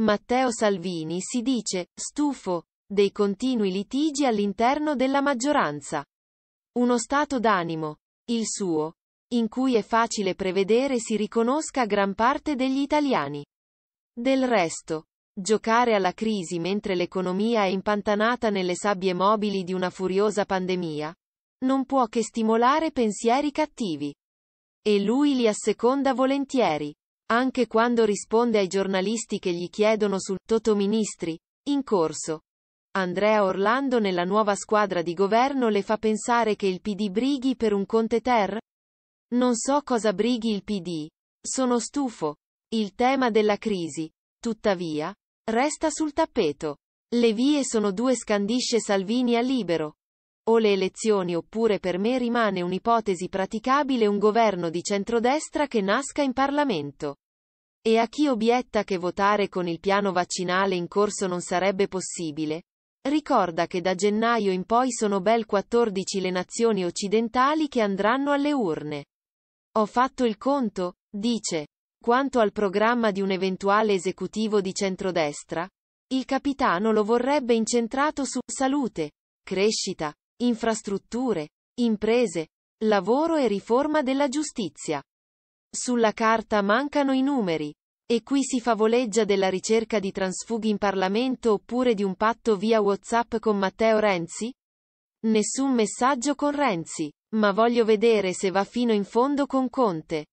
Matteo Salvini si dice, stufo, dei continui litigi all'interno della maggioranza. Uno stato d'animo, il suo, in cui è facile prevedere si riconosca gran parte degli italiani. Del resto, giocare alla crisi mentre l'economia è impantanata nelle sabbie mobili di una furiosa pandemia, non può che stimolare pensieri cattivi. E lui li asseconda volentieri. Anche quando risponde ai giornalisti che gli chiedono sul Toto Ministri, in corso. Andrea Orlando nella nuova squadra di governo le fa pensare che il PD brighi per un Conte Ter? Non so cosa brighi il PD. Sono stufo. Il tema della crisi, tuttavia, resta sul tappeto. Le vie sono due scandisce Salvini a libero o le elezioni oppure per me rimane un'ipotesi praticabile un governo di centrodestra che nasca in Parlamento. E a chi obietta che votare con il piano vaccinale in corso non sarebbe possibile? Ricorda che da gennaio in poi sono bel 14 le nazioni occidentali che andranno alle urne. Ho fatto il conto, dice. Quanto al programma di un eventuale esecutivo di centrodestra, il capitano lo vorrebbe incentrato su salute, crescita, infrastrutture, imprese, lavoro e riforma della giustizia. Sulla carta mancano i numeri. E qui si favoleggia della ricerca di transfughi in Parlamento oppure di un patto via WhatsApp con Matteo Renzi? Nessun messaggio con Renzi, ma voglio vedere se va fino in fondo con Conte.